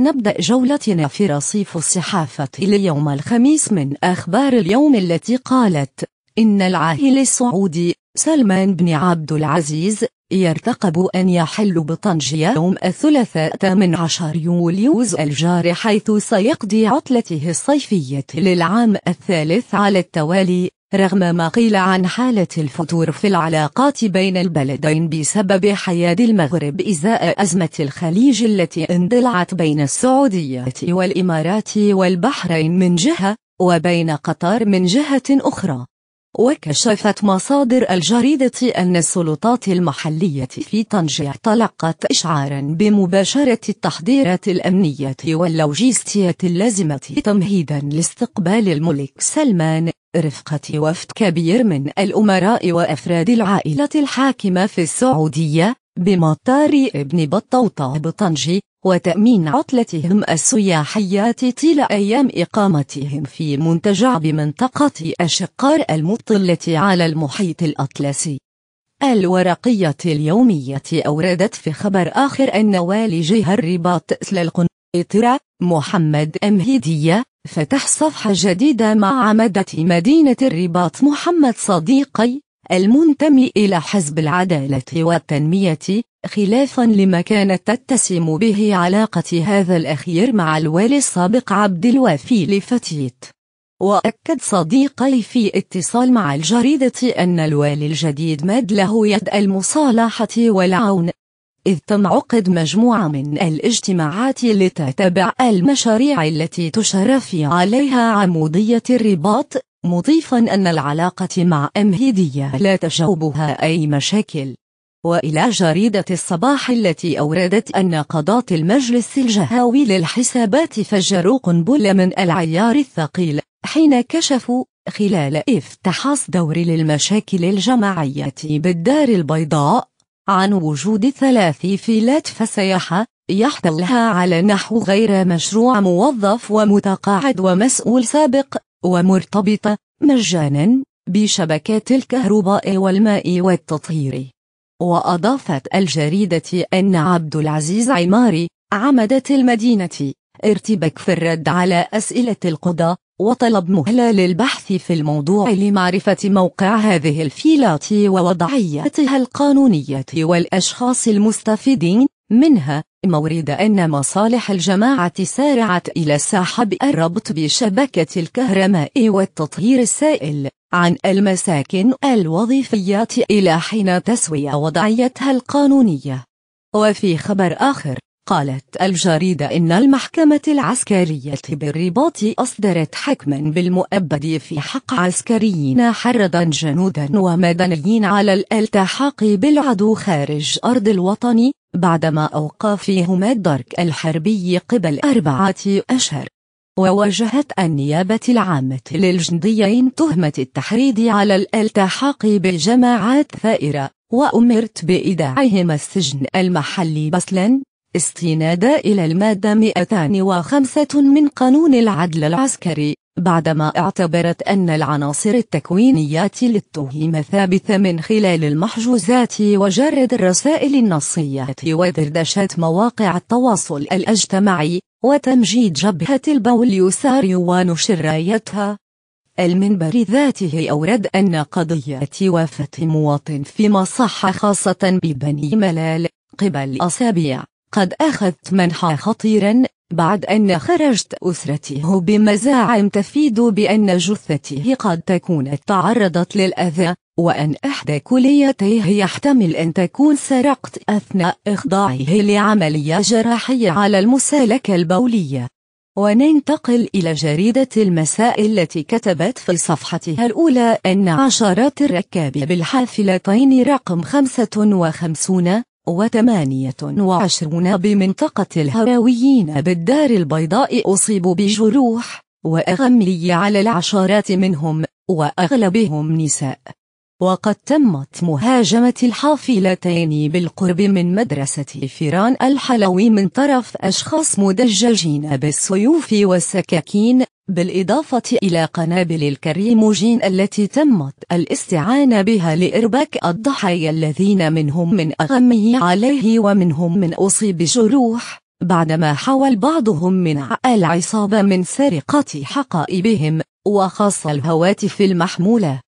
نبدأ جولتنا في رصيف الصحافة اليوم الخميس من أخبار اليوم التي قالت إن العاهل السعودي سلمان بن عبد العزيز يرتقب أن يحل بطنجة يوم الثلاثاء من عشر يوليوز الجار حيث سيقضي عطلته الصيفية للعام الثالث على التوالي رغم ما قيل عن حالة الفتور في العلاقات بين البلدين بسبب حياد المغرب إزاء أزمة الخليج التي اندلعت بين السعودية والإمارات والبحرين من جهة وبين قطر من جهة أخرى وكشفت مصادر الجريدة أن السلطات المحلية في طنجة طلقت إشعارا بمباشرة التحضيرات الأمنية واللوجستية اللازمة تمهيدا لاستقبال الملك سلمان رفقة وفد كبير من الأمراء وأفراد العائلة الحاكمة في السعودية بمطار ابن بطوطة بطنجي وتأمين عطلتهم السياحية طيل أيام إقامتهم في منتجع بمنطقة أشقار المطلة على المحيط الأطلسي الورقية اليومية أوردت في خبر آخر أن والي جهة الرباط سلالقن محمد أمهدية فتح صفحة جديدة مع عمدة مدينة الرباط محمد صديقي المنتمي إلى حزب العدالة والتنمية خلافا لما كانت تتسم به علاقة هذا الأخير مع الوالي السابق عبد الوافي لفتيت وأكد صديقي في اتصال مع الجريدة أن الوالي الجديد مد له يد المصالحة والعون إذ تنعقد مجموعة من الاجتماعات لتتبع المشاريع التي تشرف عليها عمودية الرباط مضيفا أن العلاقة مع أمهيدية لا تشوبها أي مشاكل وإلى جريدة الصباح التي أوردت أن قضاة المجلس الجهاوي للحسابات فجروا قنبلة من العيار الثقيل حين كشفوا خلال افتحاص دور للمشاكل الجماعية بالدار البيضاء عن وجود ثلاث فيلات فسيحة يحتلها على نحو غير مشروع موظف ومتقاعد ومسؤول سابق ومرتبطة مجانا بشبكات الكهرباء والماء والتطهير وأضافت الجريدة أن عبد العزيز عماري عمدت المدينة ارتبك في الرد على أسئلة القضاء وطلب مهلة للبحث في الموضوع لمعرفة موقع هذه الفيلات ووضعيتها القانونية والأشخاص المستفيدين منها مورد أن مصالح الجماعة سارعت إلى سحب الربط بشبكة الكهرماء والتطهير السائل عن المساكن الوظيفية إلى حين تسوي وضعيتها القانونية وفي خبر آخر قالت الجريدة إن المحكمة العسكرية بالرباط أصدرت حكما بالمؤبد في حق عسكريين حردا جنودا ومدنيين على الالتحاق بالعدو خارج أرض الوطن بعدما أوقفهما الدرك الحربي قبل أربعة أشهر وواجهت النيابة العامة للجنديين تهمة التحريض على الالتحاق بجماعات ثائرة وأمرت بإيداعهما السجن المحلي بسلا استنادا إلى المادة 205 من قانون العدل العسكري بعدما اعتبرت أن العناصر التكوينية للتهم ثابتة من خلال المحجوزات وجرد الرسائل النصية ودردشات مواقع التواصل الاجتماعي وتمجيد جبهة البو اليسار ونشر رايتها المنبر ذاته أورد أن قضية وفاة مواطن في مصحة خاصة ببني ملال قبل أسابيع قد أخذت منحى خطيرا بعد أن خرجت أسرته بمزاعم تفيد بأن جثته قد تكون تعرضت للأذى وأن إحدى كليتيه يحتمل أن تكون سرقت أثناء إخضاعه لعملية جراحية على المسالكة البولية وننتقل إلى جريدة المساء التي كتبت في صفحتها الأولى أن عشرات الركاب بالحافلتين رقم 55 وثمانية وعشرون بمنطقة الهراويين بالدار البيضاء أصيب بجروح وأغملي على العشرات منهم وأغلبهم نساء وقد تمت مهاجمة الحافلتين بالقرب من مدرسة فيران الحلوي من طرف أشخاص مدججين بالسيوف والسكاكين بالإضافة إلى قنابل الكريموجين التي تمت الاستعانة بها لإرباك الضحايا الذين منهم من أغمي عليه ومنهم من أصيب بجروح بعدما حاول بعضهم من العصابة من سرقة حقائبهم وخاصة الهواتف المحمولة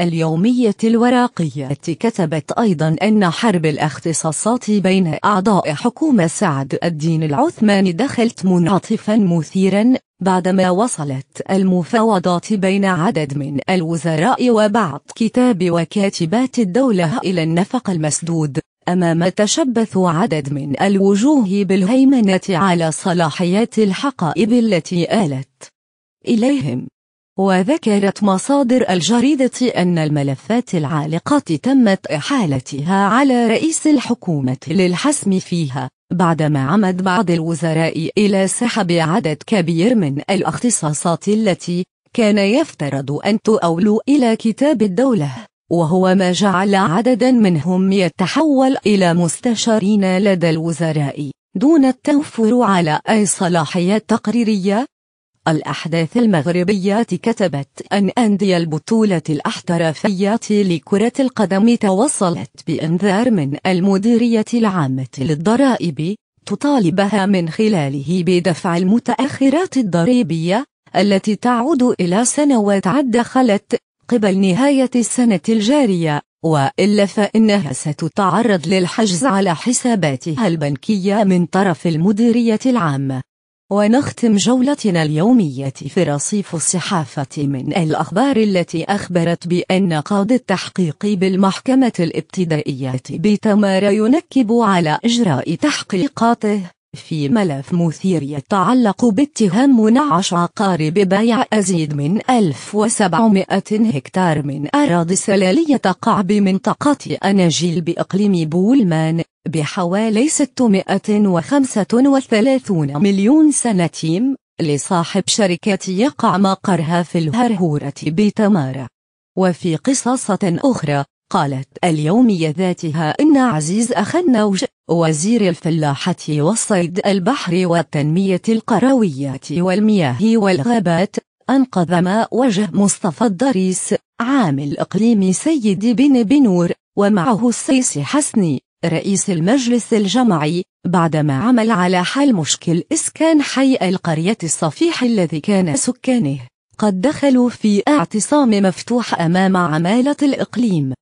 اليومية الورقية كتبت أيضا أن حرب الاختصاصات بين أعضاء حكومة سعد الدين العثماني دخلت منعطفا مثيرا بعدما وصلت المفاوضات بين عدد من الوزراء وبعض كتاب وكاتبات الدولة إلى النفق المسدود أمام تشبث عدد من الوجوه بالهيمنة على صلاحيات الحقائب التي آلت إليهم وذكرت مصادر الجريدة أن الملفات العالقة تمت إحالتها على رئيس الحكومة للحسم فيها بعدما عمد بعض الوزراء إلى سحب عدد كبير من الاختصاصات التي كان يفترض أن تؤول إلى كتاب الدولة وهو ما جعل عددا منهم يتحول إلى مستشارين لدى الوزراء دون التوفر على أي صلاحيات تقريرية الأحداث المغربية كتبت أن أندية البطولة الاحترافية لكرة القدم توصلت بإنذار من المديرية العامة للضرائب تطالبها من خلاله بدفع المتأخرات الضريبية التي تعود إلى سنوات عد خلت قبل نهاية السنة الجارية وإلا فإنها ستتعرض للحجز على حساباتها البنكية من طرف المديرية العامة ونختم جولتنا اليومية في رصيف الصحافة من الأخبار التي أخبرت بأن قاضي التحقيق بالمحكمة الابتدائية بتمارا ينكب على إجراء تحقيقاته في ملف مثير يتعلق باتهام منعش عقارب بيع أزيد من 1700 هكتار من أراضي سلالية تقع بمنطقة أناجيل بإقليم بولمان بحوالي 635 مليون سنتيم لصاحب شركة يقع مقرها في الهرهورة بتمارة وفي قصاصة أخرى قالت اليومية ذاتها إن عزيز أخنوج وزير الفلاحة والصيد البحر والتنمية القروية والمياه والغابات أنقذ ما وجه مصطفى الضريس عامل إقليم سيد بن بنور ومعه السيس حسني رئيس المجلس الجمعي بعدما عمل على حل مشكل إسكان حي القرية الصفيح الذي كان سكانه قد دخلوا في اعتصام مفتوح أمام عمالة الإقليم